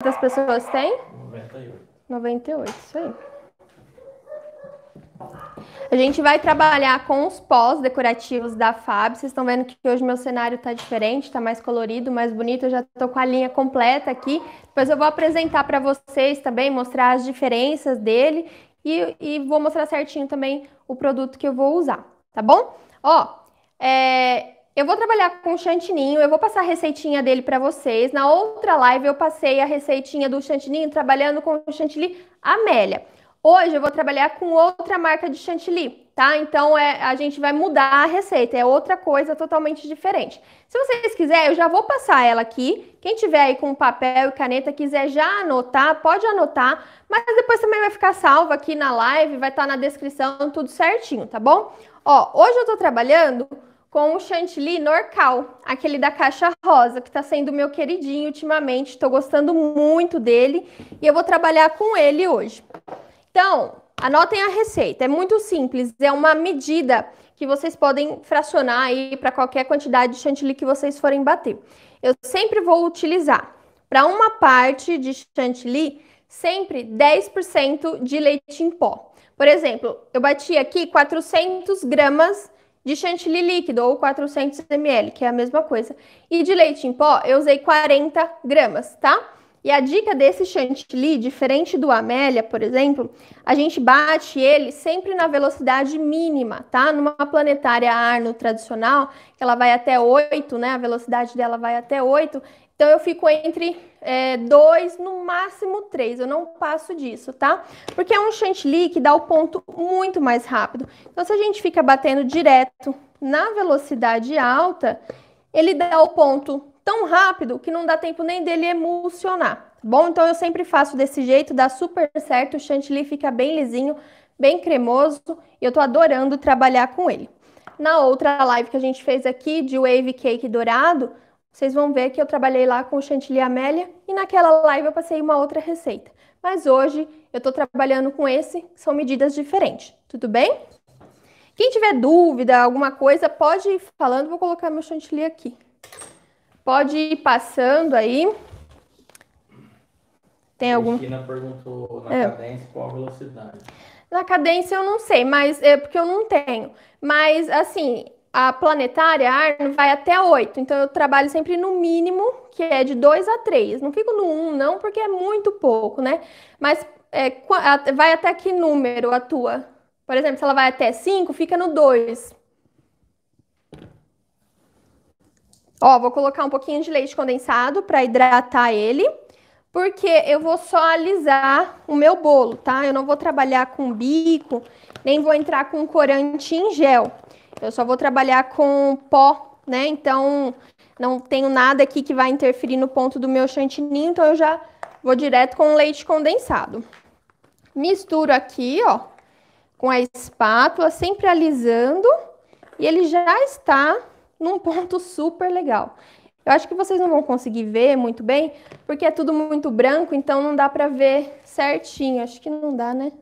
Quantas pessoas tem? 98. 98, isso aí. A gente vai trabalhar com os pós decorativos da FAB. Vocês estão vendo que hoje meu cenário está diferente, está mais colorido, mais bonito. Eu já estou com a linha completa aqui. Depois eu vou apresentar para vocês também, mostrar as diferenças dele e, e, vou mostrar certinho também o produto que eu vou usar, tá bom? Ó, é, eu vou trabalhar com chantininho, eu vou passar a receitinha dele para vocês. Na outra live eu passei a receitinha do chantininho trabalhando com o chantilly Amélia. Hoje eu vou trabalhar com outra marca de chantilly, tá? Então é, a gente vai mudar a receita, é outra coisa totalmente diferente. Se vocês quiserem, eu já vou passar ela aqui. Quem tiver aí com papel e caneta quiser já anotar, pode anotar, mas depois também vai ficar salva aqui na live, vai estar tá na descrição tudo certinho, tá bom? Ó, hoje eu tô trabalhando com o chantilly norcal, aquele da caixa rosa, que está sendo meu queridinho ultimamente. Estou gostando muito dele e eu vou trabalhar com ele hoje. Então, anotem a receita. É muito simples, é uma medida que vocês podem fracionar aí para qualquer quantidade de chantilly que vocês forem bater. Eu sempre vou utilizar para uma parte de chantilly sempre 10% de leite em pó. Por exemplo, eu bati aqui 400 gramas de chantilly líquido ou 400 ml, que é a mesma coisa. E de leite em pó, eu usei 40 gramas, tá? E a dica desse chantilly, diferente do Amélia, por exemplo, a gente bate ele sempre na velocidade mínima, tá? Numa planetária Arno tradicional, que ela vai até 8, né? A velocidade dela vai até 8. Então, eu fico entre é, dois, no máximo três. Eu não passo disso, tá? Porque é um chantilly que dá o ponto muito mais rápido. Então, se a gente fica batendo direto na velocidade alta, ele dá o ponto tão rápido que não dá tempo nem dele emulsionar. Tá bom, então eu sempre faço desse jeito, dá super certo. O chantilly fica bem lisinho, bem cremoso. E eu tô adorando trabalhar com ele. Na outra live que a gente fez aqui de wave cake dourado vocês vão ver que eu trabalhei lá com chantilly Amélia e naquela live eu passei uma outra receita. Mas hoje eu estou trabalhando com esse, são medidas diferentes, tudo bem? Quem tiver dúvida, alguma coisa, pode ir falando, vou colocar meu chantilly aqui. Pode ir passando aí. Tem algum? Cristina perguntou na é. cadência qual a velocidade. Na cadência eu não sei, mas é porque eu não tenho. Mas assim, a planetária, a vai até 8. Então, eu trabalho sempre no mínimo, que é de 2 a 3. Não fico no 1, não, porque é muito pouco, né? Mas é, vai até que número a tua? Por exemplo, se ela vai até 5, fica no 2. Ó, vou colocar um pouquinho de leite condensado para hidratar ele, porque eu vou só alisar o meu bolo, tá? Eu não vou trabalhar com bico, nem vou entrar com corante em gel. Eu só vou trabalhar com pó, né? Então, não tenho nada aqui que vai interferir no ponto do meu chantininho, então eu já vou direto com leite condensado. Misturo aqui, ó, com a espátula, sempre alisando, e ele já está num ponto super legal. Eu acho que vocês não vão conseguir ver muito bem, porque é tudo muito branco, então não dá para ver certinho. Acho que não dá, né?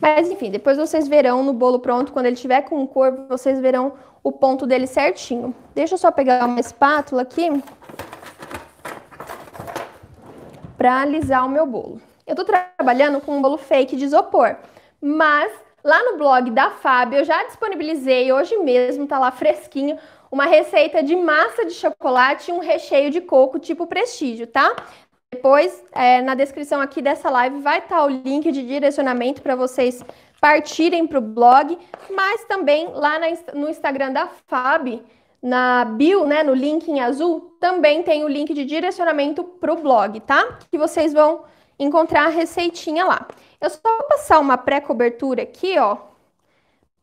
Mas enfim, depois vocês verão no bolo pronto, quando ele tiver com cor, vocês verão o ponto dele certinho. Deixa eu só pegar uma espátula aqui para alisar o meu bolo. Eu tô trabalhando com um bolo fake de isopor, mas lá no blog da Fábio eu já disponibilizei hoje mesmo, tá lá fresquinho, uma receita de massa de chocolate e um recheio de coco tipo prestígio, tá? Depois, é, na descrição aqui dessa live, vai estar tá o link de direcionamento para vocês partirem para o blog, mas também lá na, no Instagram da FAB, na bio, né, no link em azul, também tem o link de direcionamento para o blog, tá? Que vocês vão encontrar a receitinha lá. Eu só vou passar uma pré-cobertura aqui, ó,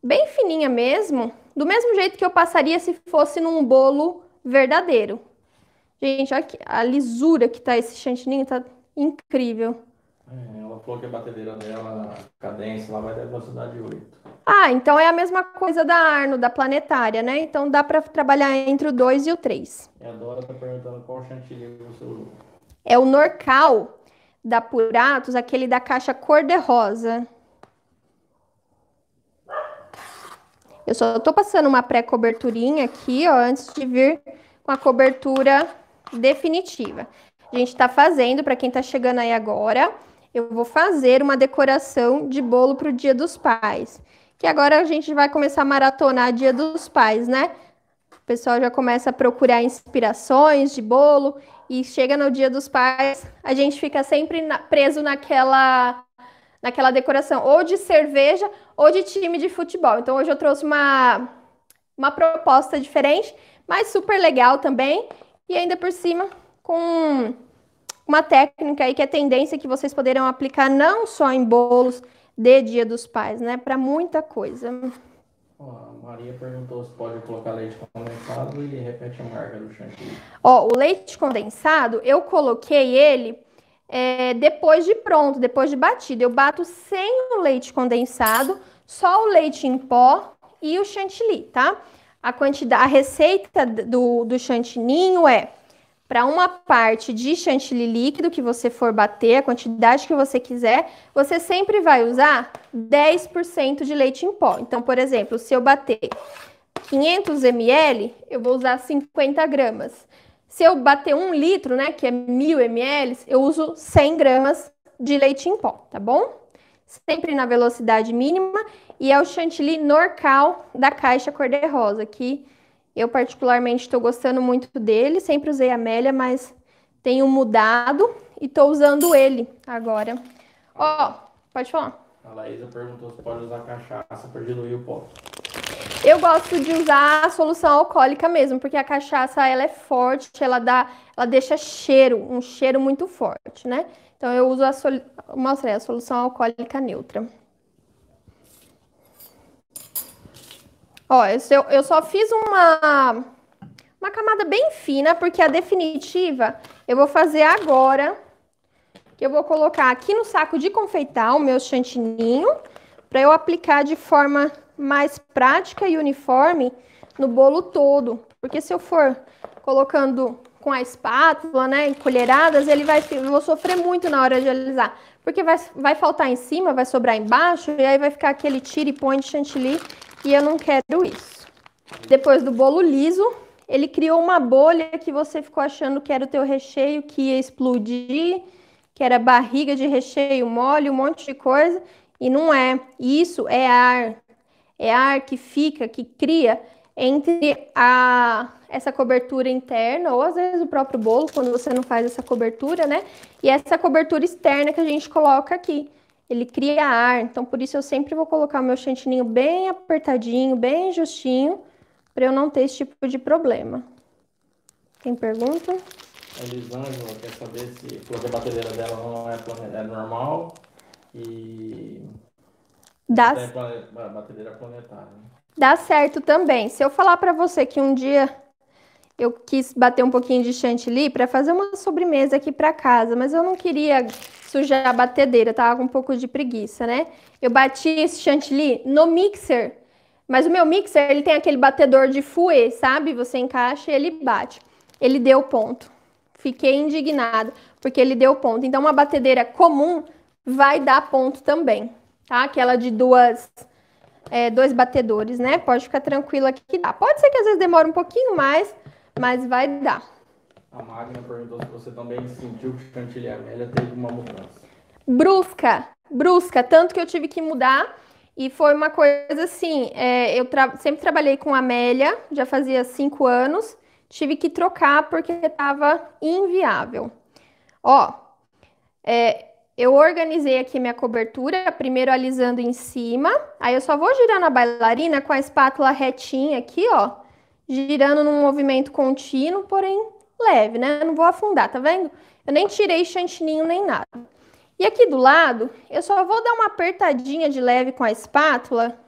bem fininha mesmo, do mesmo jeito que eu passaria se fosse num bolo verdadeiro, Gente, olha a lisura que tá esse chantininho, tá incrível. É, ela falou que a batedeira dela, a cadência, ela vai dar velocidade de 8. Ah, então é a mesma coisa da Arno, da planetária, né? Então dá para trabalhar entre o 2 e o 3. E a Dora tá perguntando qual chantilly você é usa. É o Norcal da Puratos, aquele da caixa cor-de-rosa. Eu só tô passando uma pré-coberturinha aqui, ó, antes de vir com a cobertura definitiva. A gente está fazendo, para quem está chegando aí agora, eu vou fazer uma decoração de bolo para o Dia dos Pais. Que agora a gente vai começar a maratonar Dia dos Pais, né? O pessoal já começa a procurar inspirações de bolo e chega no Dia dos Pais, a gente fica sempre na, preso naquela naquela decoração, ou de cerveja, ou de time de futebol. Então hoje eu trouxe uma uma proposta diferente, mas super legal também. E ainda por cima, com uma técnica aí que é tendência que vocês poderão aplicar não só em bolos de Dia dos Pais, né? Para muita coisa. Ó, a Maria perguntou se pode colocar leite condensado e repete a marca do chantilly. Ó, o leite condensado, eu coloquei ele é, depois de pronto, depois de batido. Eu bato sem o leite condensado, só o leite em pó e o chantilly, tá? a quantidade, a receita do, do chantininho é para uma parte de chantilly líquido que você for bater, a quantidade que você quiser, você sempre vai usar 10% de leite em pó. Então, por exemplo, se eu bater 500 ml, eu vou usar 50 gramas. Se eu bater um litro, né, que é 1.000 ml, eu uso 100 gramas de leite em pó, tá bom? Sempre na velocidade mínima e é o chantilly norcal da caixa cor-de-rosa, que eu particularmente estou gostando muito dele, sempre usei a Amélia, mas tenho mudado e estou usando ele agora. Ó, pode falar. A Laísa perguntou se pode usar cachaça para diluir o pó. Eu gosto de usar a solução alcoólica mesmo, porque a cachaça ela é forte, ela dá, ela deixa cheiro, um cheiro muito forte, né? Então eu uso a soli... mostrei a solução alcoólica neutra. Ó, eu, eu só fiz uma, uma camada bem fina, porque a definitiva eu vou fazer agora, que eu vou colocar aqui no saco de confeitar o meu chantininho, para eu aplicar de forma mais prática e uniforme no bolo todo. Porque se eu for colocando com a espátula, né, em colheradas, ele vai, eu vou sofrer muito na hora de alisar. Porque vai, vai faltar em cima, vai sobrar embaixo, e aí vai ficar aquele tira e põe de chantilly e eu não quero isso. Depois do bolo liso, ele criou uma bolha que você ficou achando que era o teu recheio que ia explodir, que era barriga de recheio mole, um monte de coisa, e não é. Isso é ar. É ar que fica, que cria entre a essa cobertura interna ou às vezes o próprio bolo quando você não faz essa cobertura, né? E essa cobertura externa que a gente coloca aqui ele cria ar. Então, por isso eu sempre vou colocar o meu chantininho bem apertadinho, bem justinho, para eu não ter esse tipo de problema. Tem pergunta? A Elisângela quer saber se porque a batedeira dela não é, é normal e. Dá... É batedeira planetária. Né? Dá certo também. Se eu falar para você que um dia eu quis bater um pouquinho de chantilly para fazer uma sobremesa aqui para casa, mas eu não queria sujar a batedeira, tava com um pouco de preguiça, né? Eu bati esse chantilly no mixer, mas o meu mixer, ele tem aquele batedor de fouet, sabe? Você encaixa e ele bate. Ele deu ponto. Fiquei indignada, porque ele deu ponto. Então, uma batedeira comum vai dar ponto também, tá? Aquela de duas, é, dois batedores, né? Pode ficar tranquilo aqui que dá. Pode ser que às vezes demore um pouquinho mais, mas vai dar. A Magna perguntou se você também sentiu que Chantilly Amélia teve uma mudança. Brusca, brusca, tanto que eu tive que mudar. E foi uma coisa assim, é, eu tra sempre trabalhei com a Amélia, já fazia cinco anos, tive que trocar porque estava inviável. Ó, é, eu organizei aqui minha cobertura, primeiro alisando em cima, aí eu só vou girar na bailarina com a espátula retinha aqui, ó, girando num movimento contínuo, porém leve, né? Eu não vou afundar, tá vendo? Eu nem tirei chantininho nem nada. E aqui do lado, eu só vou dar uma apertadinha de leve com a espátula,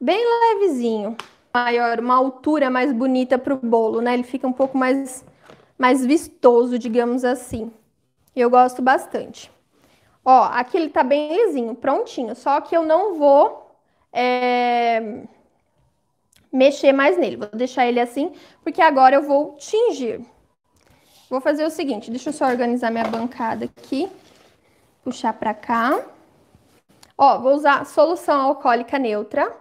bem levezinho. Maior, uma altura mais bonita para o bolo, né? Ele fica um pouco mais, mais vistoso, digamos assim. Eu gosto bastante. Ó, aqui ele tá bem lisinho, prontinho. Só que eu não vou... É mexer mais nele. Vou deixar ele assim, porque agora eu vou tingir. Vou fazer o seguinte, deixa eu só organizar minha bancada aqui. Puxar para cá. Ó, vou usar solução alcoólica neutra.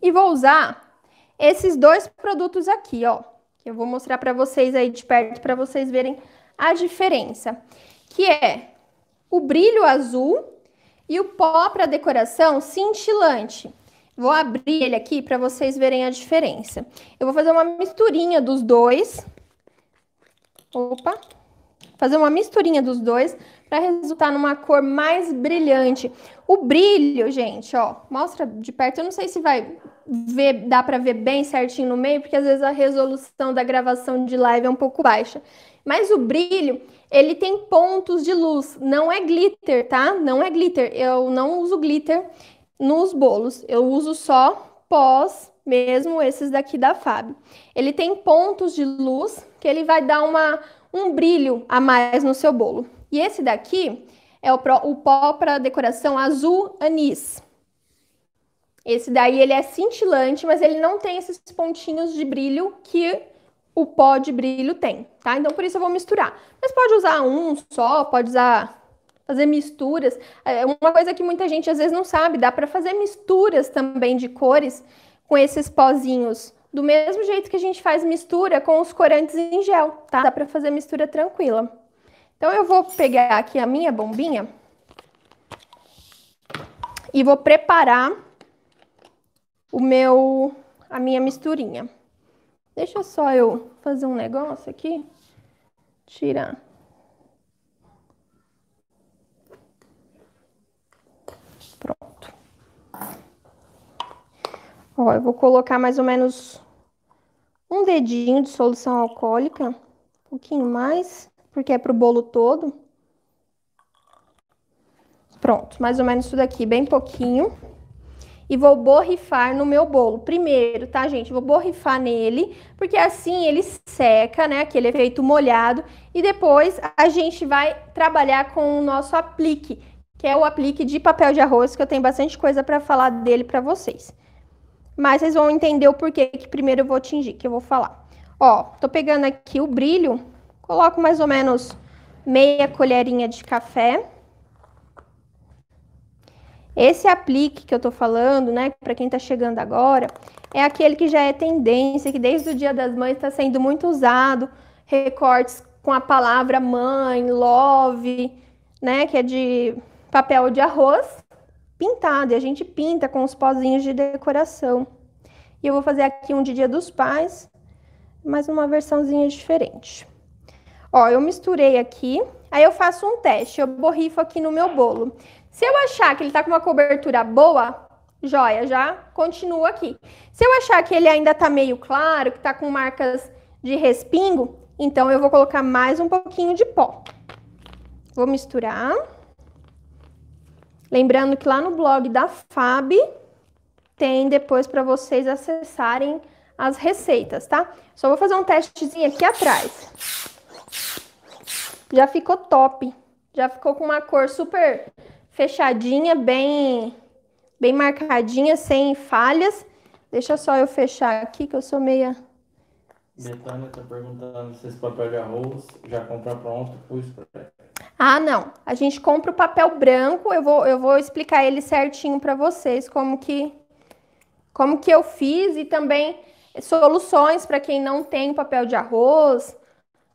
E vou usar esses dois produtos aqui, ó. Que eu vou mostrar para vocês aí de perto, para vocês verem a diferença. Que é o brilho azul e o pó para decoração cintilante. Vou abrir ele aqui para vocês verem a diferença. Eu vou fazer uma misturinha dos dois. Opa! Fazer uma misturinha dos dois para resultar numa cor mais brilhante. O brilho, gente, ó, mostra de perto. Eu não sei se vai ver, dá para ver bem certinho no meio, porque às vezes a resolução da gravação de live é um pouco baixa. Mas o brilho, ele tem pontos de luz, não é glitter, tá? Não é glitter. Eu não uso glitter nos bolos. Eu uso só pós mesmo esses daqui da Fab. Ele tem pontos de luz que ele vai dar uma, um brilho a mais no seu bolo. E esse daqui é o, o pó para decoração azul anis. Esse daí ele é cintilante, mas ele não tem esses pontinhos de brilho que o pó de brilho tem, tá? Então por isso eu vou misturar. Mas pode usar um só, pode usar fazer misturas. É uma coisa que muita gente às vezes não sabe, dá para fazer misturas também de cores com esses pozinhos. Do mesmo jeito que a gente faz mistura com os corantes em gel, tá? Dá para fazer mistura tranquila. Então eu vou pegar aqui a minha bombinha e vou preparar o meu a minha misturinha. Deixa só eu fazer um negócio aqui. Tirar Pronto. Ó, eu vou colocar mais ou menos um dedinho de solução alcoólica, um pouquinho mais, porque é pro bolo todo. Pronto, mais ou menos tudo aqui, bem pouquinho. E vou borrifar no meu bolo primeiro, tá, gente? Vou borrifar nele, porque assim ele seca, né? Aquele efeito molhado. E depois a gente vai trabalhar com o nosso aplique, que é o aplique de papel de arroz, que eu tenho bastante coisa para falar dele para vocês. Mas vocês vão entender o porquê que primeiro eu vou tingir, que eu vou falar. Ó, tô pegando aqui o brilho, coloco mais ou menos meia colherinha de café. Esse aplique que eu tô falando, né, para quem tá chegando agora, é aquele que já é tendência, que desde o Dia das Mães está sendo muito usado, recortes com a palavra mãe, love, né, que é de papel de arroz pintado, e a gente pinta com os pozinhos de decoração. E eu vou fazer aqui um de Dia dos Pais, mas uma versãozinha diferente. Ó, eu misturei aqui, aí eu faço um teste, eu borrifo aqui no meu bolo. Se eu achar que ele tá com uma cobertura boa, joia, já continua aqui. Se eu achar que ele ainda tá meio claro, que tá com marcas de respingo, então eu vou colocar mais um pouquinho de pó. Vou misturar. Lembrando que lá no blog da FAB tem depois para vocês acessarem as receitas, tá? Só vou fazer um testezinho aqui atrás. Já ficou top. Já ficou com uma cor super fechadinha, bem bem marcadinha, sem falhas. Deixa só eu fechar aqui que eu sou meia Betânia está perguntando se esse papel de arroz já compra pronto ou expresso. Ah, não. A gente compra o papel branco. Eu vou, eu vou explicar ele certinho para vocês como que como que eu fiz e também soluções para quem não tem papel de arroz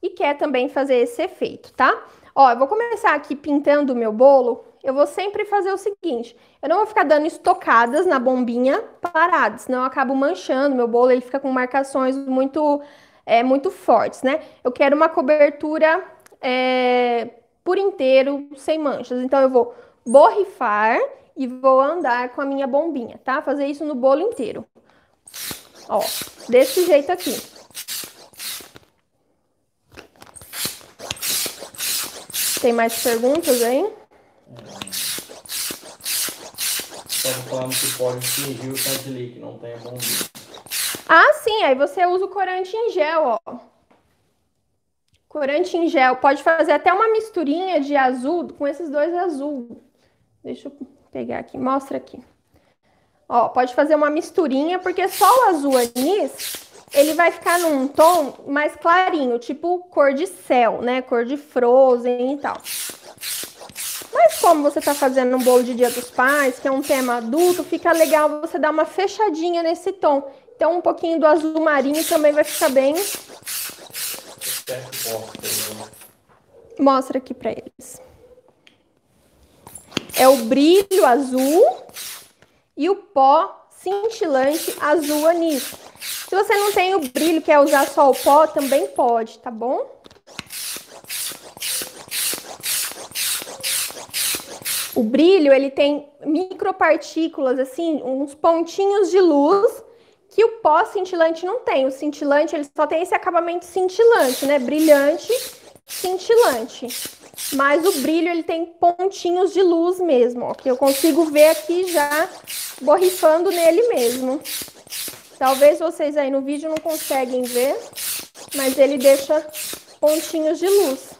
e quer também fazer esse efeito, tá? Ó, eu vou começar aqui pintando o meu bolo. Eu vou sempre fazer o seguinte, eu não vou ficar dando estocadas na bombinha paradas, senão eu acabo manchando meu bolo, ele fica com marcações muito é, muito fortes, né? Eu quero uma cobertura é, por inteiro, sem manchas. Então, eu vou borrifar e vou andar com a minha bombinha, tá? Fazer isso no bolo inteiro. Ó, desse jeito aqui. Tem mais perguntas aí? É pode falando que pode fingir o chantilly, que não tem bombinha. Ah, sim, aí você usa o corante em gel, ó. Corante em gel. Pode fazer até uma misturinha de azul com esses dois azul. Deixa eu pegar aqui, mostra aqui. Ó, pode fazer uma misturinha, porque só o azul anis, ele vai ficar num tom mais clarinho, tipo cor de céu, né? Cor de frozen e tal. Mas como você está fazendo um bolo de Dia dos Pais, que é um tema adulto, fica legal você dar uma fechadinha nesse tom. Então um pouquinho do azul marinho também vai ficar bem Mostra aqui para eles. É o brilho azul e o pó cintilante azul anis. Se você não tem o brilho, quer usar só o pó, também pode, tá bom? O brilho, ele tem micropartículas, assim, uns pontinhos de luz que o pós-cintilante não tem. O cintilante, ele só tem esse acabamento cintilante, né? Brilhante, cintilante. Mas o brilho, ele tem pontinhos de luz mesmo, ó, que eu consigo ver aqui já borrifando nele mesmo. Talvez vocês aí no vídeo não conseguem ver, mas ele deixa pontinhos de luz.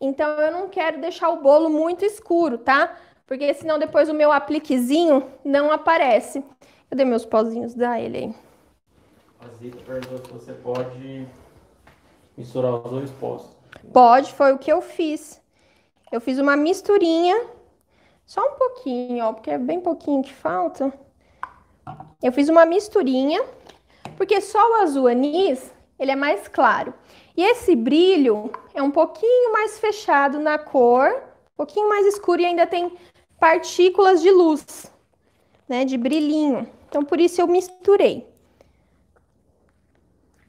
então eu não quero deixar o bolo muito escuro, tá? Porque senão depois o meu apliquezinho não aparece. Cadê meus pozinhos? Dá ele aí. A Zita perguntou se você pode misturar os dois pós. Pode, foi o que eu fiz. Eu fiz uma misturinha, só um pouquinho, ó, porque é bem pouquinho que falta. Eu fiz uma misturinha, porque só o azul anis, ele é mais claro. E esse brilho é um pouquinho mais fechado na cor, um pouquinho mais escuro e ainda tem partículas de luz, né, de brilhinho. Então, por isso eu misturei.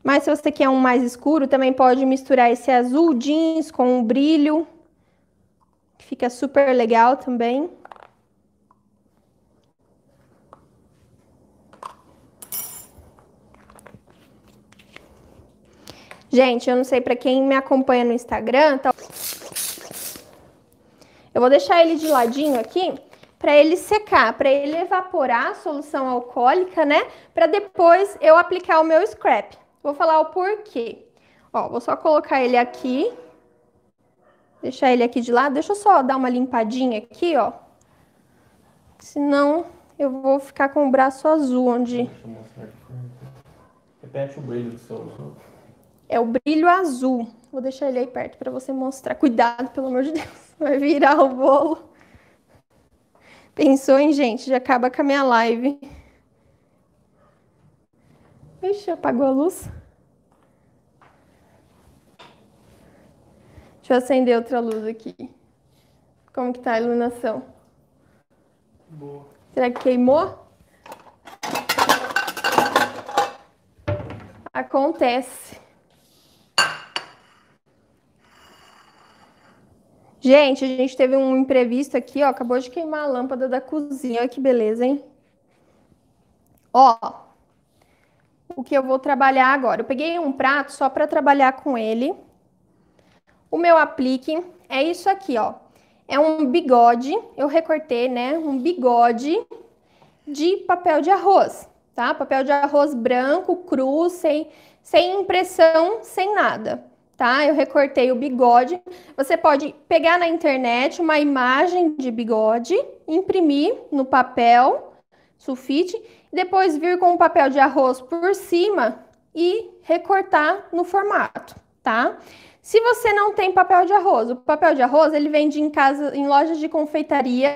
Mas se você quer um mais escuro, também pode misturar esse azul jeans com um brilho, que fica super legal também. Gente, eu não sei para quem me acompanha no Instagram, tá... Eu vou deixar ele de ladinho aqui para ele secar, para ele evaporar a solução alcoólica, né? Para depois eu aplicar o meu scrap. Vou falar o porquê. Ó, vou só colocar ele aqui. Deixar ele aqui de lado. Deixa eu só dar uma limpadinha aqui, ó. Senão eu vou ficar com o braço azul onde. É é. Repete o brilho do seu É o brilho azul. Vou deixar ele aí perto para você mostrar. Cuidado, pelo amor de Deus. Vai virar o bolo. Pensou, hein, gente? Já acaba com a minha live. Ixi, apagou a luz. Deixa eu acender outra luz aqui. Como que tá a iluminação? Boa. Será que queimou? Acontece. Gente, a gente teve um imprevisto aqui, ó. Acabou de queimar a lâmpada da cozinha. Olha que beleza, hein? Ó, o que eu vou trabalhar agora. Eu peguei um prato só para trabalhar com ele. O meu aplique é isso aqui, ó. É um bigode, eu recortei, né? Um bigode de papel de arroz, tá? Papel de arroz branco, cru, sem, sem impressão, sem nada tá? Eu recortei o bigode. Você pode pegar na internet uma imagem de bigode, imprimir no papel sulfite, depois vir com um papel de arroz por cima e recortar no formato, tá? Se você não tem papel de arroz, o papel de arroz ele vende em casa, em lojas de confeitaria,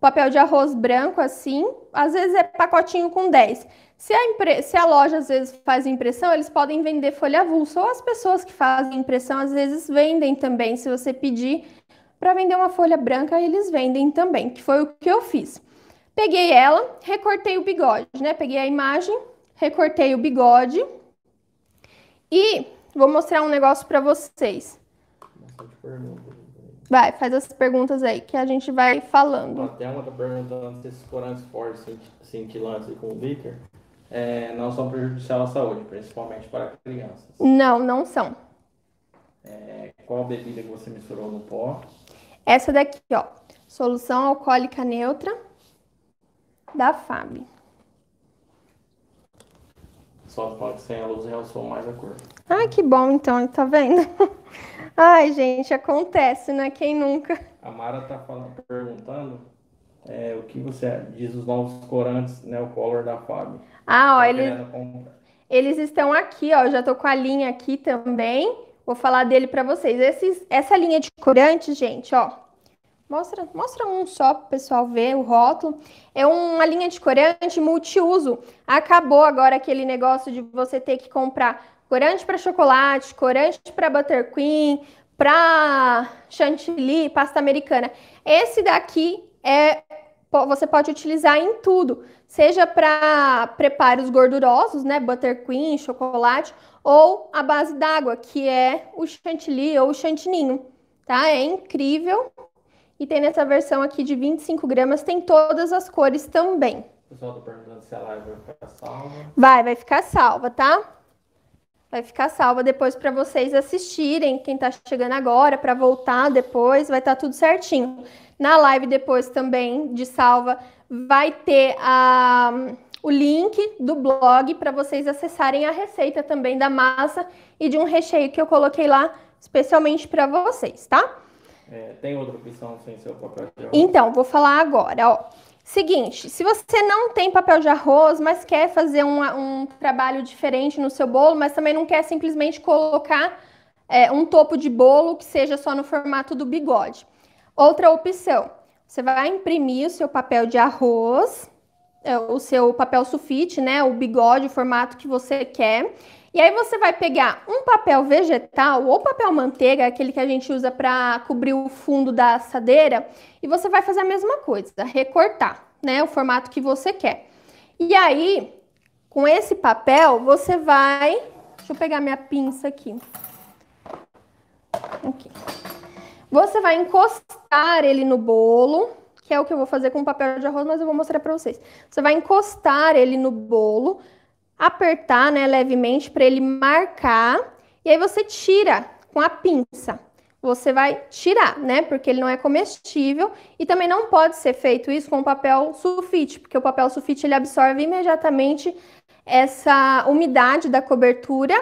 papel de arroz branco assim, às vezes é pacotinho com 10. Se a, impre... se a loja às vezes faz impressão, eles podem vender folha avulsa. Ou as pessoas que fazem impressão às vezes vendem também. Se você pedir para vender uma folha branca, eles vendem também, que foi o que eu fiz. Peguei ela, recortei o bigode, né? Peguei a imagem, recortei o bigode e vou mostrar um negócio para vocês. Vai, faz as perguntas aí que a gente vai falando. Até uma tá perguntando se esses corantes fortes cintilantes com o líquor é, não são prejudicial à saúde, principalmente para crianças? Não, não são. É, qual bebida que você misturou no pó? Essa daqui, ó. Solução alcoólica neutra da FAB. Só pode sem a luz realçou mais a cor. Ah, que bom então, tá vendo? Ai, gente, acontece, né? Quem nunca? A Mara tá falando, perguntando é, o que você diz dos novos corantes, né, o color da Fábio. Ah, ó, tá eles estão aqui, ó, já tô com a linha aqui também, vou falar dele para vocês. Esses, essa linha de corante, gente, ó, mostra, mostra um só para o pessoal ver o rótulo. É uma linha de corante multiuso. Acabou agora aquele negócio de você ter que comprar corante para chocolate, corante para buttercream, para chantilly, pasta americana. Esse daqui é você pode utilizar em tudo, seja para preparos gordurosos, né, buttercream, chocolate, ou a base d'água, que é o chantilly ou o chantininho, tá? É incrível. E tem nessa versão aqui de 25 gramas, tem todas as cores também. pessoal tô tá perguntando se a live vai ficar salva. Vai, vai ficar salva, tá? Vai ficar salva depois para vocês assistirem, quem está chegando agora, para voltar depois, vai estar tá tudo certinho. Na live depois também de salva vai ter a, o link do blog para vocês acessarem a receita também da massa e de um recheio que eu coloquei lá especialmente para vocês, tá? É, tem outra opção sem seu papel de arroz? Então, vou falar agora, ó. Seguinte, se você não tem papel de arroz, mas quer fazer um, um trabalho diferente no seu bolo, mas também não quer simplesmente colocar é, um topo de bolo que seja só no formato do bigode. Outra opção, você vai imprimir o seu papel de arroz, é, o seu papel sulfite, né, o bigode, o formato que você quer. E aí você vai pegar um papel vegetal ou papel manteiga, aquele que a gente usa para cobrir o fundo da assadeira, e você vai fazer a mesma coisa, recortar, né, o formato que você quer. E aí, com esse papel, você vai, deixa eu pegar minha pinça aqui. Aqui. Você vai encostar ele no bolo, que é o que eu vou fazer com papel de arroz, mas eu vou mostrar para vocês. Você vai encostar ele no bolo, apertar, né, levemente para ele marcar, e aí você tira com a pinça. Você vai tirar, né? Porque ele não é comestível e também não pode ser feito isso com papel sulfite, porque o papel sulfite ele absorve imediatamente essa umidade da cobertura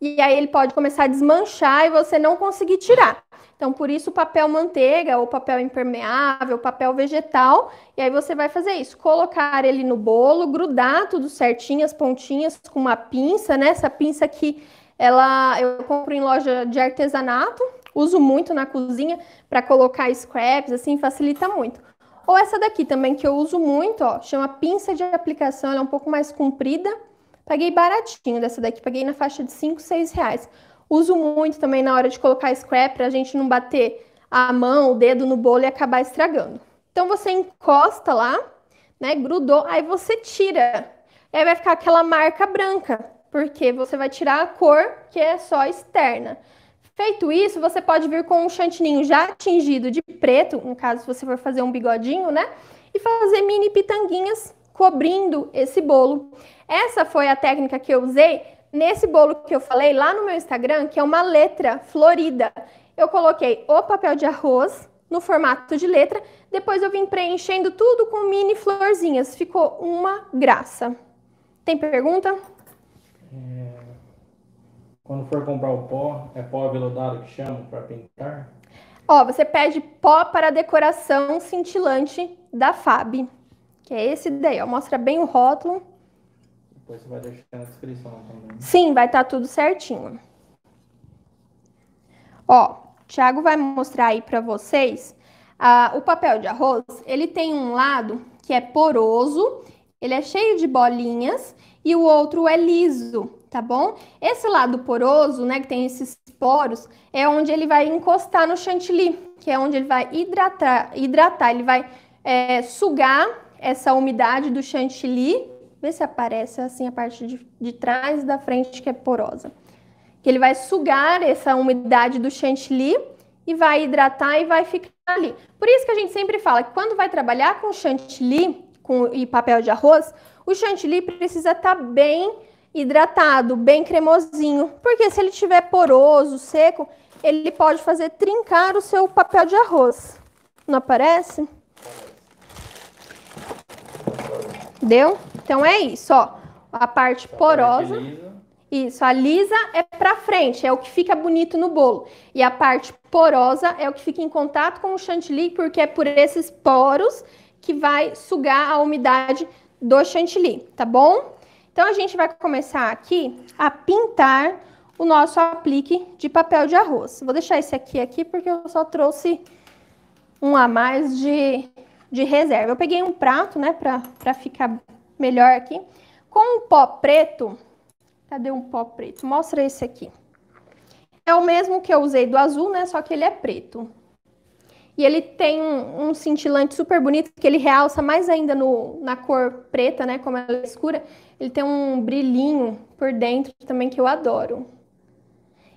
e aí ele pode começar a desmanchar e você não conseguir tirar. Então, por isso, papel manteiga ou papel impermeável, papel vegetal. E aí você vai fazer isso: colocar ele no bolo, grudar tudo certinho, as pontinhas com uma pinça, né? Essa pinça aqui, ela eu compro em loja de artesanato, uso muito na cozinha para colocar scraps, assim, facilita muito. Ou essa daqui também, que eu uso muito, ó, chama pinça de aplicação, ela é um pouco mais comprida. Paguei baratinho dessa daqui, paguei na faixa de 5, 6 reais. Uso muito também na hora de colocar scrap para a gente não bater a mão, o dedo no bolo e acabar estragando. Então você encosta lá, né? Grudou, aí você tira. E aí vai ficar aquela marca branca, porque você vai tirar a cor que é só externa. Feito isso, você pode vir com um chantininho já tingido de preto, no caso se você for fazer um bigodinho, né? E fazer mini pitanguinhas cobrindo esse bolo. Essa foi a técnica que eu usei nesse bolo que eu falei lá no meu Instagram, que é uma letra florida, eu coloquei o papel de arroz no formato de letra, depois eu vim preenchendo tudo com mini florzinhas, ficou uma graça. Tem pergunta? É... Quando for comprar o pó, é pó aveludado que chama para pintar? Ó, você pede pó para decoração cintilante da FAB, que é esse daí, ó, mostra bem o rótulo. Depois você vai deixar na descrição também. Sim, vai estar tá tudo certinho. Ó, Tiago vai mostrar aí para vocês. o papel de arroz, ele tem um lado que é poroso, ele é cheio de bolinhas e o outro é liso, tá bom? Esse lado poroso, né, que tem esses poros, é onde ele vai encostar no chantilly, que é onde ele vai hidratar, hidratar ele vai é, sugar essa umidade do chantilly Vê se aparece assim a parte de, de trás da frente que é porosa. Que ele vai sugar essa umidade do chantilly e vai hidratar e vai ficar ali. Por isso que a gente sempre fala que quando vai trabalhar com chantilly com, e papel de arroz, o chantilly precisa estar tá bem hidratado, bem cremosinho, porque se ele tiver poroso, seco, ele pode fazer trincar o seu papel de arroz. Não aparece? Deu? Então é isso, ó. A parte porosa. Isso, a lisa é para frente, é o que fica bonito no bolo. E a parte porosa é o que fica em contato com o chantilly, porque é por esses poros que vai sugar a umidade do chantilly, tá bom? Então a gente vai começar aqui a pintar o nosso aplique de papel de arroz. Vou deixar esse aqui aqui porque eu só trouxe um a mais de, de reserva. Eu peguei um prato, né, para ficar melhor aqui. Com um pó preto, cadê um pó preto? Mostra esse aqui. É o mesmo que eu usei do azul, né? Só que ele é preto. E ele tem um, cintilante super bonito, que ele realça mais ainda no, na cor preta, né? Como ela é escura. Ele tem um brilhinho por dentro também que eu adoro.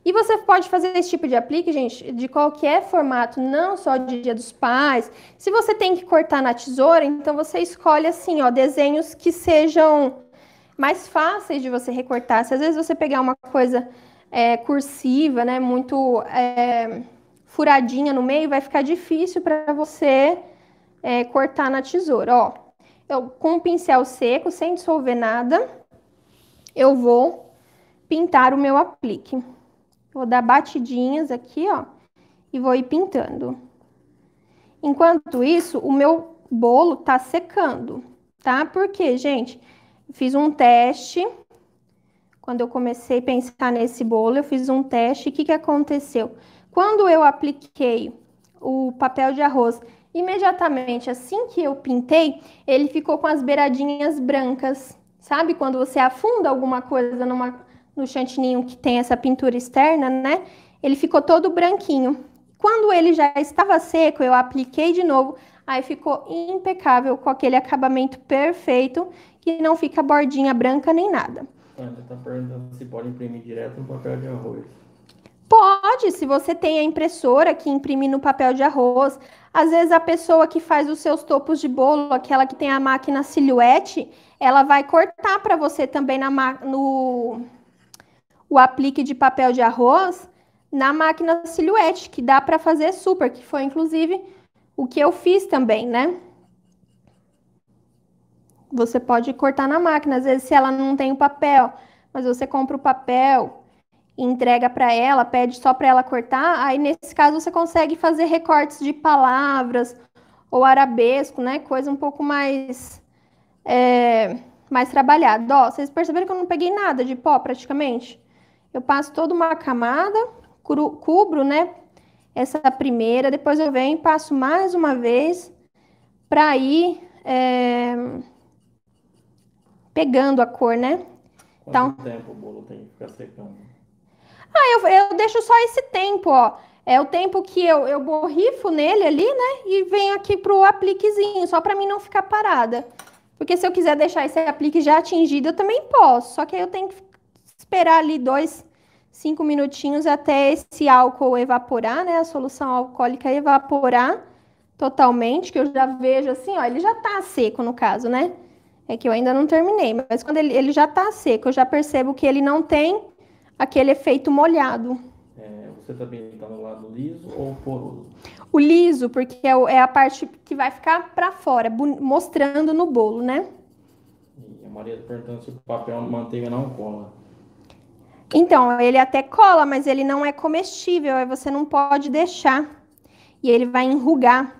E você pode fazer esse tipo de aplique, gente, de qualquer formato, não só de Dia dos Pais. Se você tem que cortar na tesoura, então você escolhe assim, ó, desenhos que sejam mais fáceis de você recortar. Se às vezes você pegar uma coisa é, cursiva, né, muito é, furadinha no meio, vai ficar difícil para você é, cortar na tesoura. Ó, eu, com um pincel seco, sem dissolver nada, eu vou pintar o meu aplique. Vou dar batidinhas aqui, ó, e vou ir pintando. Enquanto isso, o meu bolo tá secando, tá? Porque, gente, fiz um teste. Quando eu comecei a pensar nesse bolo, eu fiz um teste. O que, que aconteceu? Quando eu apliquei o papel de arroz, imediatamente assim que eu pintei, ele ficou com as beiradinhas brancas. Sabe quando você afunda alguma coisa numa, no chantininho que tem essa pintura externa, né? Ele ficou todo branquinho. Quando ele já estava seco, eu apliquei de novo, aí ficou impecável, com aquele acabamento perfeito, que não fica bordinha branca nem nada. Ela ah, está perguntando se pode imprimir direto no papel de arroz. Pode, se você tem a impressora que imprime no papel de arroz. Às vezes a pessoa que faz os seus topos de bolo, aquela que tem a máquina silhuete, ela vai cortar para você também na, no, o aplique de papel de arroz na máquina silhuete, que dá para fazer super, que foi inclusive o que eu fiz também, né? Você pode cortar na máquina, às vezes se ela não tem o papel, mas você compra o papel, entrega para ela, pede só para ela cortar, aí nesse caso você consegue fazer recortes de palavras ou arabesco, né? Coisa um pouco mais é, mais trabalhada. Ó, vocês perceberam que eu não peguei nada de pó praticamente? Eu passo toda uma camada, cubro, né? Essa primeira, depois eu venho e passo mais uma vez para ir é, pegando a cor, né? Quanto então, tempo o bolo tem que ficar secando? Ah, eu, eu deixo só esse tempo, ó. É o tempo que eu, eu borrifo nele ali, né? E venho aqui pro apliquezinho, só para mim não ficar parada. Porque se eu quiser deixar esse aplique já atingido, eu também posso. Só que aí eu tenho que esperar ali dois, cinco minutinhos até esse álcool evaporar, né? A solução alcoólica é evaporar totalmente, que eu já vejo assim, ó, ele já tá seco no caso, né? É que eu ainda não terminei, mas quando ele, ele já tá seco, eu já percebo que ele não tem aquele efeito molhado. É, você também tá no lado liso ou poroso? O liso, porque é, é a parte que vai ficar para fora, mostrando no bolo, né? E a Maria perguntando se o papel manteiga não cola. Então, ele até cola, mas ele não é comestível, aí você não pode deixar. E ele vai enrugar.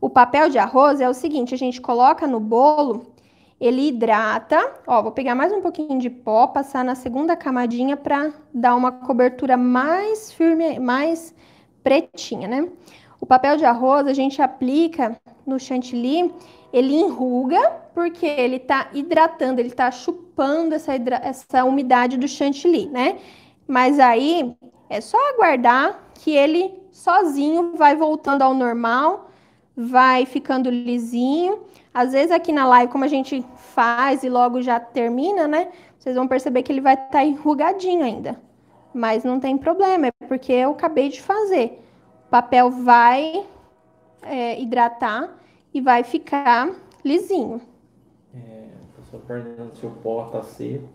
O papel de arroz é o seguinte: a gente coloca no bolo, ele hidrata. Ó, vou pegar mais um pouquinho de pó, passar na segunda camadinha para dar uma cobertura mais firme, mais pretinha, né? O papel de arroz a gente aplica no chantilly ele enruga, porque ele está hidratando, ele está chupando essa, essa umidade do chantilly, né? Mas aí é só aguardar que ele sozinho vai voltando ao normal, vai ficando lisinho. Às vezes aqui na live, como a gente faz e logo já termina, né? Vocês vão perceber que ele vai estar tá enrugadinho ainda. Mas não tem problema, é porque eu acabei de fazer. O papel vai é, hidratar e vai ficar lisinho. É, a perguntando se o pó tá seco.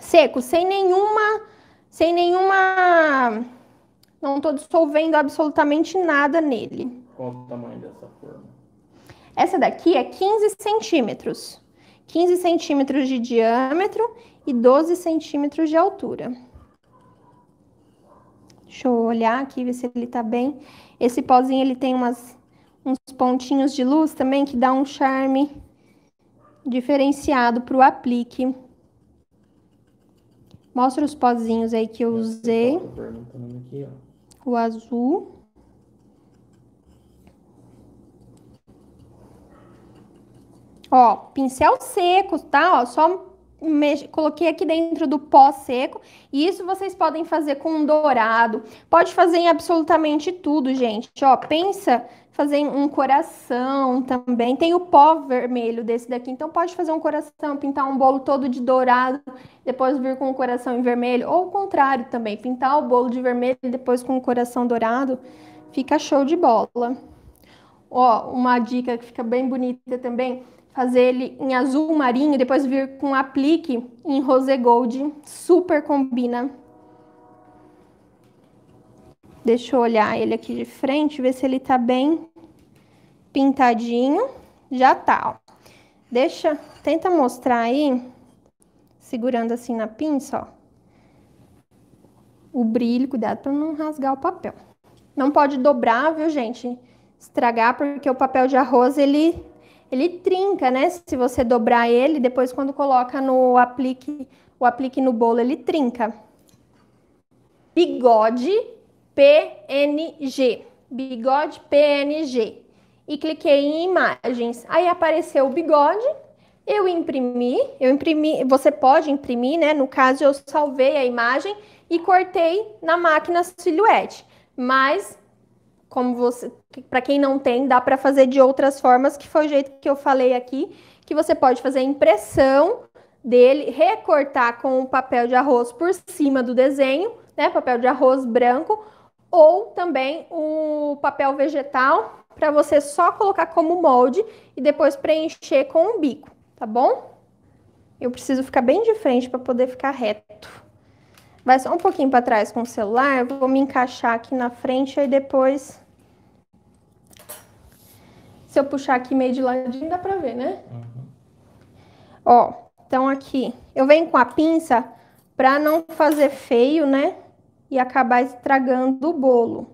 Seco, sem nenhuma, sem nenhuma, não estou dissolvendo absolutamente nada nele. Qual o tamanho dessa forma? Essa daqui é 15 centímetros. 15 centímetros de diâmetro e 12 centímetros de altura. Deixa eu olhar aqui, ver se ele tá bem. Esse pozinho, ele tem umas uns pontinhos de luz também que dá um charme diferenciado para o aplique. Mostra os pozinhos aí que eu usei. O azul. Ó, pincel seco, tá? Ó, só me coloquei aqui dentro do pó seco. E isso vocês podem fazer com dourado. Pode fazer em absolutamente tudo, gente. Ó, pensa fazer um coração também. Tem o pó vermelho desse daqui, então pode fazer um coração, pintar um bolo todo de dourado, depois vir com o coração em vermelho, ou o contrário também, pintar o bolo de vermelho depois com o coração dourado, fica show de bola. Ó, uma dica que fica bem bonita também, fazer ele em azul marinho, depois vir com aplique em rosé gold, super combina Deixa eu olhar ele aqui de frente, ver se ele tá bem pintadinho. Já tá, ó. Deixa, tenta mostrar aí, segurando assim na pinça, ó. O brilho, cuidado para não rasgar o papel. Não pode dobrar, viu, gente? Estragar, porque o papel de arroz, ele, ele trinca, né? Se você dobrar ele, depois quando coloca no aplique, o aplique no bolo, ele trinca. Bigode PNG, bigode PNG. E cliquei em imagens. Aí apareceu o bigode, eu imprimi, eu imprimi, você pode imprimir, né? No caso, eu salvei a imagem e cortei na máquina silhuete. Mas, como você, para quem não tem, dá para fazer de outras formas, que foi o jeito que eu falei aqui, que você pode fazer a impressão dele, recortar com o papel de arroz por cima do desenho, né? Papel de arroz branco, ou também o papel vegetal para você só colocar como molde e depois preencher com o bico, tá bom? Eu preciso ficar bem de frente para poder ficar reto. Vai só um pouquinho para trás com o celular, vou me encaixar aqui na frente e depois se eu puxar aqui meio de ladinho dá para ver, né? Uhum. Ó, então aqui eu venho com a pinça para não fazer feio, né? e acabar estragando o bolo,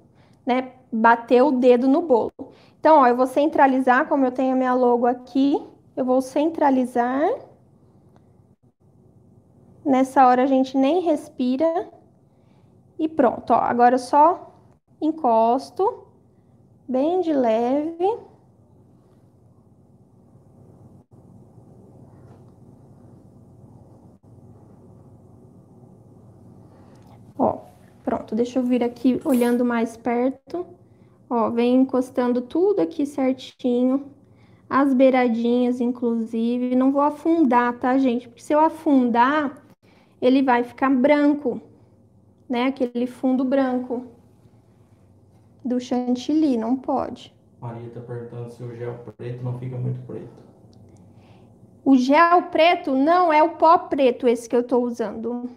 né? Bater o dedo no bolo. Então, ó, eu vou centralizar, como eu tenho a minha logo aqui, eu vou centralizar. Nessa hora a gente nem respira. E pronto, ó, agora eu só encosto bem de leve. Pronto, deixa eu vir aqui olhando mais perto. Ó, vem encostando tudo aqui certinho. As beiradinhas, inclusive. Não vou afundar, tá, gente? Porque se eu afundar, ele vai ficar branco, né? Aquele fundo branco do chantilly, não pode. Maria tá perguntando se o gel preto não fica muito preto. O gel preto não é o pó preto esse que eu tô usando.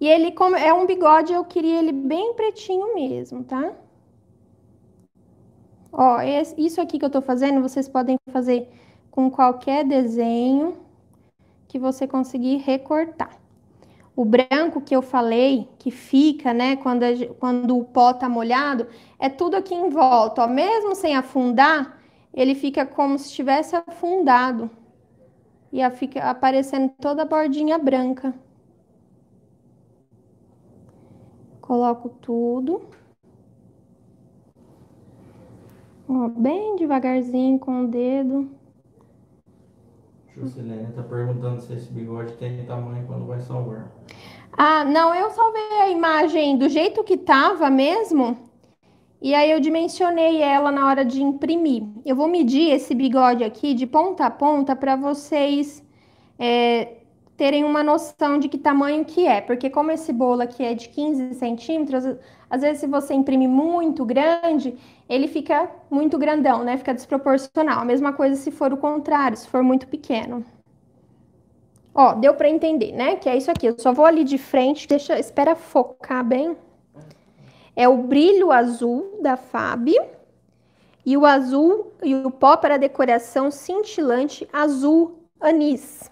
E ele como é um bigode, eu queria ele bem pretinho mesmo, tá? Ó, esse, isso aqui que eu tô fazendo, vocês podem fazer com qualquer desenho que você conseguir recortar. O branco que eu falei, que fica, né, quando, a, quando o pó tá molhado, é tudo aqui em volta, ó. Mesmo sem afundar, ele fica como se tivesse afundado. E fica aparecendo toda a bordinha branca. Coloco tudo. Ó, bem devagarzinho com o dedo. Juscelene tá perguntando se esse bigode tem tamanho quando vai salvar. Ah, não, eu salvei a imagem do jeito que tava mesmo. E aí eu dimensionei ela na hora de imprimir. Eu vou medir esse bigode aqui de ponta a ponta para vocês é, terem uma noção de que tamanho que é, porque como esse bolo aqui é de 15 centímetros, às vezes se você imprime muito grande, ele fica muito grandão, né? Fica desproporcional. A mesma coisa se for o contrário, se for muito pequeno. Ó, deu para entender, né? Que é isso aqui. Eu só vou ali de frente, deixa, espera focar bem. É o brilho azul da FAB e o azul e o pó para decoração cintilante azul anis.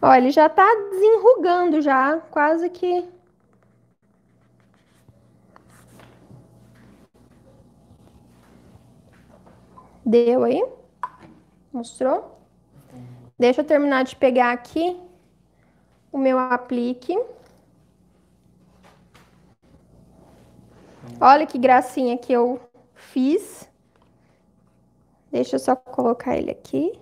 Ó, ele já tá desenrugando já, quase que Deu aí? Mostrou? Deixa eu terminar de pegar aqui o meu aplique. Olha que gracinha que eu fiz. Deixa eu só colocar ele aqui.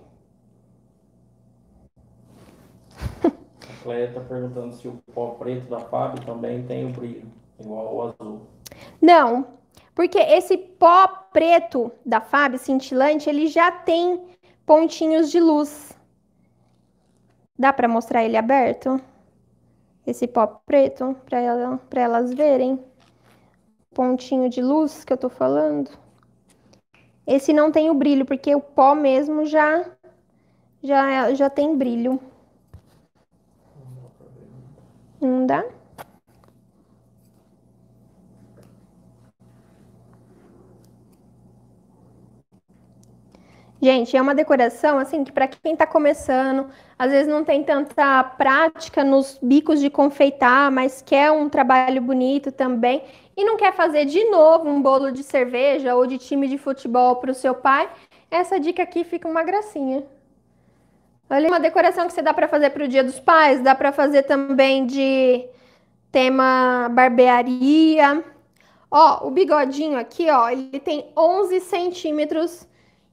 A Cleia está perguntando se o pó preto da Fábio também tem o brilho, igual ao azul. Não, porque esse pó preto da Fábio cintilante, ele já tem pontinhos de luz. Dá para mostrar ele aberto? Esse pó preto, para ela, pra elas verem. Pontinho de luz que eu tô falando. Esse não tem o brilho, porque o pó mesmo já, já, é, já tem brilho segunda. Gente, é uma decoração assim que para quem está começando, às vezes não tem tanta prática nos bicos de confeitar, mas quer um trabalho bonito também e não quer fazer de novo um bolo de cerveja ou de time de futebol para o seu pai, essa dica aqui fica uma gracinha. Olha, uma decoração que você dá para fazer para o Dia dos Pais, dá para fazer também de tema barbearia. Ó, o bigodinho aqui, ó, ele tem 11 centímetros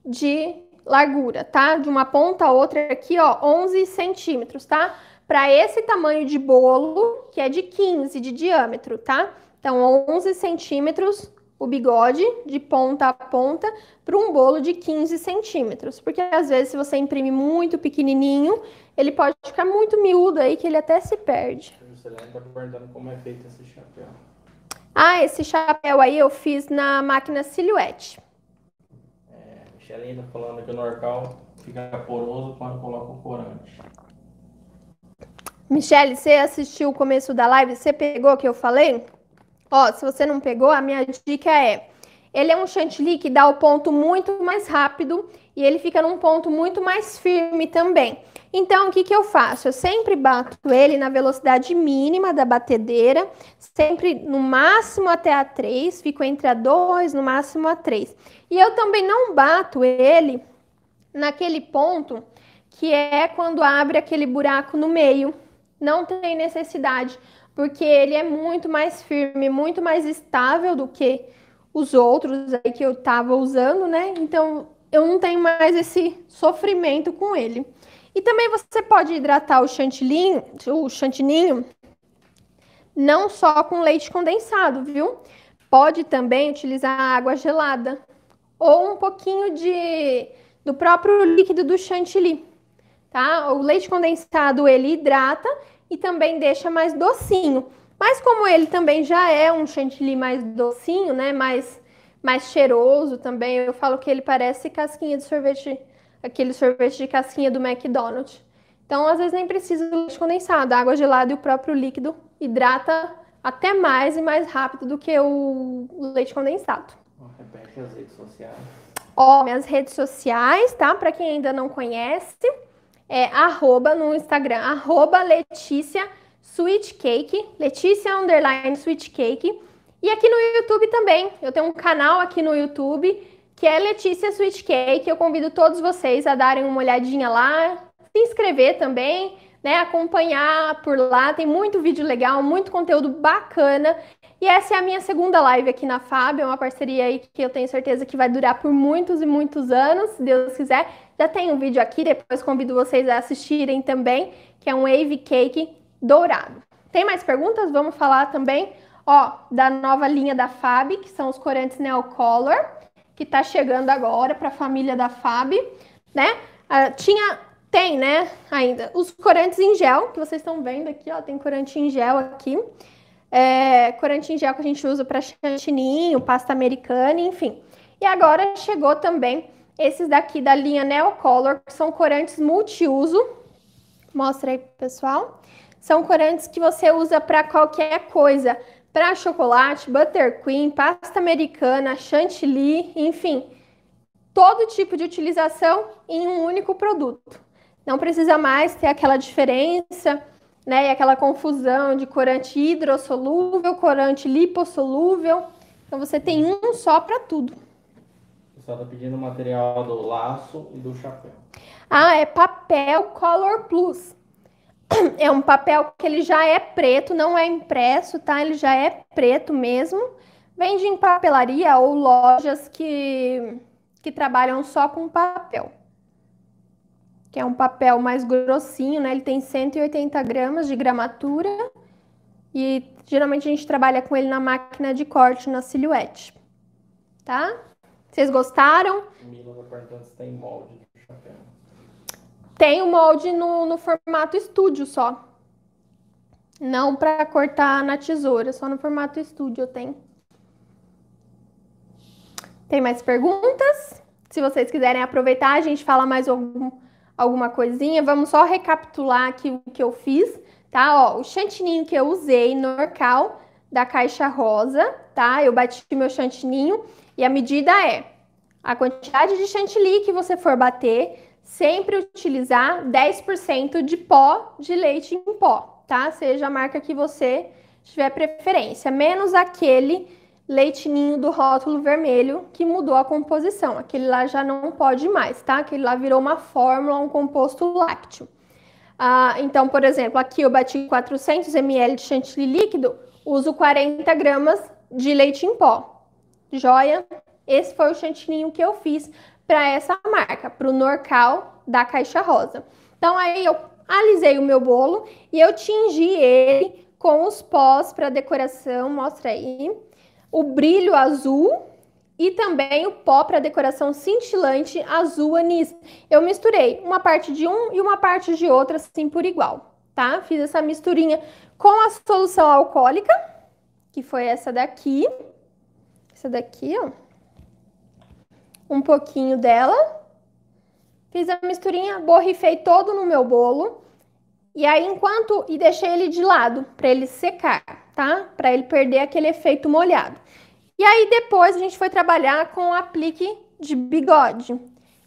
de largura, tá? De uma ponta a outra aqui, ó, 11 centímetros, tá? Para esse tamanho de bolo, que é de 15 de diâmetro, tá? Então, 11 centímetros o bigode de ponta a ponta para um bolo de 15 centímetros. Porque às vezes, se você imprime muito pequenininho, ele pode ficar muito miúdo aí, que ele até se perde. Juscelino tá como é feito esse chapéu. Ah, esse chapéu aí eu fiz na máquina Silhouette. É, Michelin tá falando que o norcal fica poroso quando coloca o corante. Michele, você assistiu o começo da live? Você pegou o que eu falei? Ó, se você não pegou, a minha dica é: ele é um chantilly que dá o ponto muito mais rápido e ele fica num ponto muito mais firme também. Então, o que, que eu faço? Eu sempre bato ele na velocidade mínima da batedeira, sempre no máximo até a 3, fico entre a 2, no máximo a 3. E eu também não bato ele naquele ponto que é quando abre aquele buraco no meio. Não tem necessidade, porque ele é muito mais firme, muito mais estável do que os outros aí que eu tava usando, né? Então eu não tenho mais esse sofrimento com ele. E também você pode hidratar o chantilinho, o chantininho, não só com leite condensado, viu? Pode também utilizar água gelada ou um pouquinho de do próprio líquido do chantilly, tá? O leite condensado ele hidrata e também deixa mais docinho. Mas como ele também já é um chantilly mais docinho, né, mais mais cheiroso também, eu falo que ele parece casquinha de sorvete, aquele sorvete de casquinha do McDonald's. Então, às vezes nem precisa do leite condensado, a água gelada e o próprio líquido hidrata até mais e mais rápido do que o leite condensado. Repete as redes sociais. Ó, minhas redes sociais, tá? Para quem ainda não conhece, é arroba no Instagram, arroba Letícia Sweetcake, Letícia Underline Sweetcake. E aqui no YouTube também, eu tenho um canal aqui no YouTube que é Letícia Sweetcake. Eu convido todos vocês a darem uma olhadinha lá, se inscrever também, né? Acompanhar por lá, tem muito vídeo legal, muito conteúdo bacana. E essa é a minha segunda live aqui na FAB, é uma parceria aí que eu tenho certeza que vai durar por muitos e muitos anos, se Deus quiser. Já tem um vídeo aqui, depois convido vocês a assistirem também, que é um wave cake dourado. Tem mais perguntas? Vamos falar também, ó, da nova linha da FAB, que são os corantes color, que tá chegando agora para a família da FAB, né? Ah, tinha tem, né, ainda os corantes em gel, que vocês estão vendo aqui, ó, tem corante em gel aqui. É, corante em gel que a gente usa para chantininho, pasta americana, enfim. E agora chegou também esses daqui da linha Neocolor, que são corantes multiuso. Mostra aí, pessoal. São corantes que você usa para qualquer coisa. Para chocolate, buttercream, pasta americana, chantilly, enfim. Todo tipo de utilização em um único produto. Não precisa mais ter aquela diferença, né? E aquela confusão de corante hidrossolúvel, corante lipossolúvel. Então, você tem um só para tudo. Você tá pedindo material do laço e do chapéu. Ah, é papel Color Plus. É um papel que ele já é preto, não é impresso, tá? Ele já é preto mesmo. Vende em papelaria ou lojas que, que trabalham só com papel. Que é um papel mais grossinho, né? Ele tem 180 gramas de gramatura. E geralmente a gente trabalha com ele na máquina de corte, na silhuete. Tá? Vocês gostaram? tem molde chapéu. Tem o molde no, no formato estúdio só. Não para cortar na tesoura, só no formato estúdio tem. Tem mais perguntas? Se vocês quiserem aproveitar, a gente fala mais algum, alguma coisinha. Vamos só recapitular aqui o que eu fiz, tá? Ó, o chantininho que eu usei, norcal, da caixa rosa, tá? Eu bati meu chantininho e a medida é a quantidade de chantilly que você for bater, sempre utilizar 10% de pó de leite em pó, tá? Seja a marca que você tiver preferência, menos aquele leitinho do rótulo vermelho que mudou a composição. Aquele lá já não pode mais, tá? Aquele lá virou uma fórmula, um composto lácteo. Ah, então, por exemplo, aqui eu bati 400 ml de chantilly líquido, uso 40 gramas de leite em pó joia. Esse foi o chantininho que eu fiz para essa marca, para o Norcal da Caixa Rosa. Então aí eu alisei o meu bolo e eu tingi ele com os pós para decoração, mostra aí, o brilho azul e também o pó para decoração cintilante azul anis. Eu misturei uma parte de um e uma parte de outra assim por igual, tá? Fiz essa misturinha com a solução alcoólica, que foi essa daqui essa daqui, ó. Um pouquinho dela. Fiz a misturinha, borrifei todo no meu bolo. E aí, enquanto. E deixei ele de lado, para ele secar, tá? Para ele perder aquele efeito molhado. E aí, depois, a gente foi trabalhar com o aplique de bigode,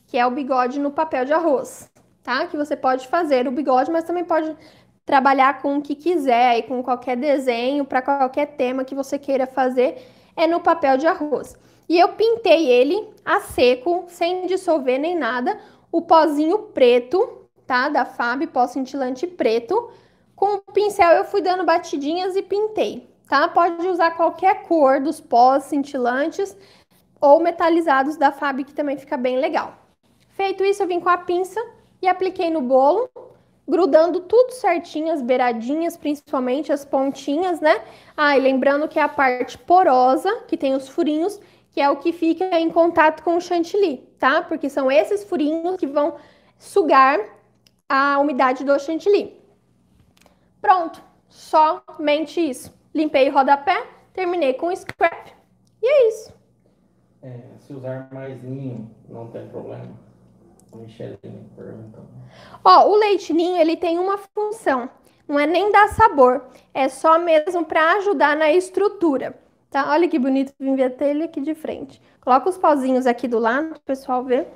que é o bigode no papel de arroz, tá? Que você pode fazer o bigode, mas também pode trabalhar com o que quiser e com qualquer desenho, para qualquer tema que você queira fazer é no papel de arroz. E eu pintei ele a seco, sem dissolver nem nada, o pozinho preto, tá? Da Fab, pó cintilante preto. Com o pincel eu fui dando batidinhas e pintei, tá? Pode usar qualquer cor dos pós cintilantes ou metalizados da Fab, que também fica bem legal. Feito isso, eu vim com a pinça e apliquei no bolo grudando tudo certinho, as beiradinhas, principalmente as pontinhas, né? Ah, e lembrando que é a parte porosa, que tem os furinhos, que é o que fica em contato com o chantilly, tá? Porque são esses furinhos que vão sugar a umidade do chantilly. Pronto, somente isso. Limpei o rodapé, terminei com o scrap. E é isso. É, se usar mais linho, não tem problema. Ó, o leitinho ele tem uma função. Não é nem dar sabor, é só mesmo para ajudar na estrutura. Tá? Olha que bonito, ver até ele aqui de frente. Coloca os pauzinhos aqui do lado, o pessoal ver.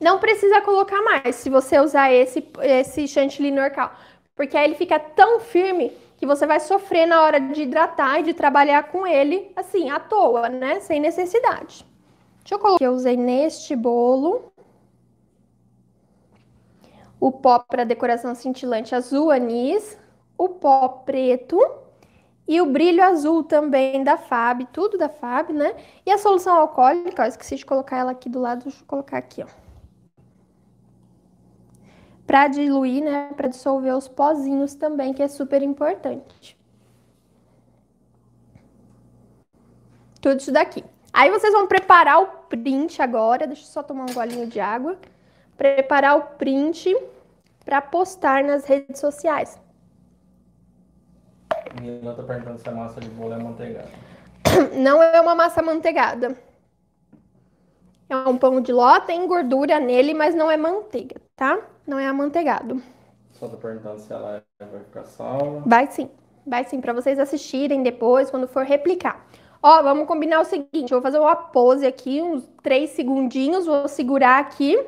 Não precisa colocar mais se você usar esse, esse chantilly norcal, porque aí ele fica tão firme que você vai sofrer na hora de hidratar e de trabalhar com ele, assim, à toa, né? Sem necessidade. Deixa eu colocar que eu usei neste bolo o pó para decoração cintilante azul anis, o pó preto e o brilho azul também da FAB, tudo da FAB, né? E a solução alcoólica, ó, esqueci de colocar ela aqui do lado, deixa eu colocar aqui, ó. Para diluir, né? Para dissolver os pozinhos também, que é super importante. Tudo isso daqui. Aí vocês vão preparar o print agora. Deixa eu só tomar um golinho de água preparar o print para postar nas redes sociais. Minha está perguntando se a massa de bolo é manteigada. Não é uma massa manteigada. É um pão de ló, tem gordura nele, mas não é manteiga, tá? Não é amanteigado. Só tô perguntando se ela é, vai ficar salva. Vai sim. Vai sim, para vocês assistirem depois, quando for replicar. Ó, vamos combinar o seguinte, eu vou fazer uma pose aqui, uns três segundinhos, vou segurar aqui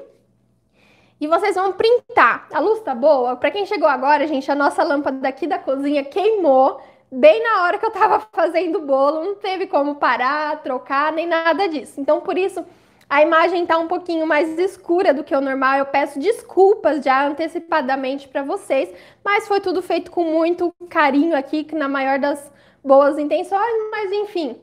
e vocês vão printar. A luz tá boa? Para quem chegou agora, gente, a nossa lâmpada aqui da cozinha queimou bem na hora que eu tava fazendo o bolo, não teve como parar, trocar, nem nada disso. Então, por isso, a imagem tá um pouquinho mais escura do que o normal. Eu peço desculpas já antecipadamente para vocês, mas foi tudo feito com muito carinho aqui, na maior das boas intenções, mas enfim,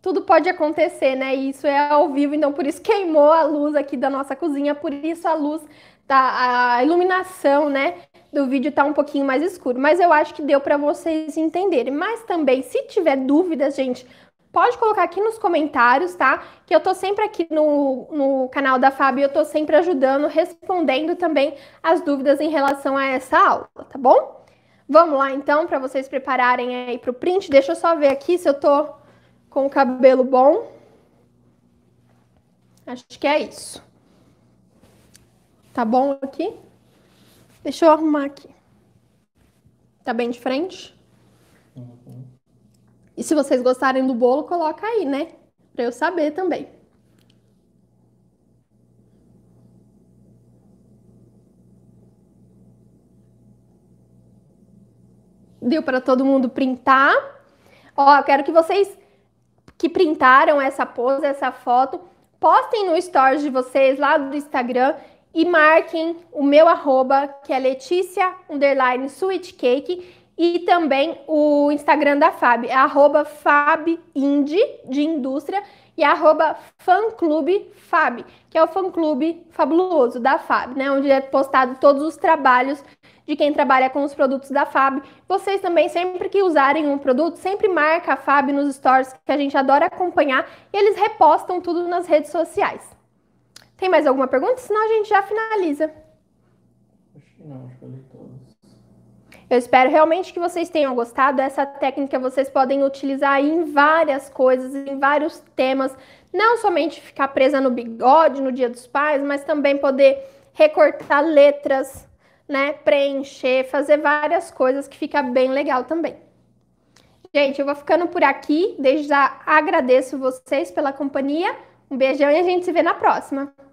tudo pode acontecer, né? isso é ao vivo, então por isso queimou a luz aqui da nossa cozinha, por isso a luz tá, a iluminação, né, do vídeo tá um pouquinho mais escuro, mas eu acho que deu para vocês entenderem. Mas também, se tiver dúvidas, gente, pode colocar aqui nos comentários, tá? Que eu tô sempre aqui no, no canal da Fábio, eu tô sempre ajudando, respondendo também as dúvidas em relação a essa aula, tá bom? Vamos lá então, para vocês prepararem aí pro print. Deixa eu só ver aqui se eu tô com o cabelo bom. Acho que é isso. Tá bom aqui? Deixa eu arrumar aqui. Tá bem de frente? Uhum. E se vocês gostarem do bolo, coloca aí, né? Pra eu saber também. Deu para todo mundo printar. Ó, eu quero que vocês que printaram essa pose, essa foto, postem no stories de vocês lá do Instagram e marquem o meu arroba, que é Letícia Underline Cake e também o Instagram da Fab, é arroba de indústria, e arroba fanclube Fab, que é o fã fabuloso da Fab, né? Onde é postado todos os trabalhos de quem trabalha com os produtos da Fab. Vocês também, sempre que usarem um produto, sempre marca a Fab nos stories, que a gente adora acompanhar, e eles repostam tudo nas redes sociais. Tem mais alguma pergunta? Senão a gente já finaliza. Acho que não, acho que eu li Eu espero realmente que vocês tenham gostado. Essa técnica vocês podem utilizar em várias coisas, em vários temas. Não somente ficar presa no bigode no Dia dos Pais, mas também poder recortar letras, né? Preencher, fazer várias coisas que fica bem legal também. Gente, eu vou ficando por aqui. Desde já agradeço vocês pela companhia. Um beijão e a gente se vê na próxima.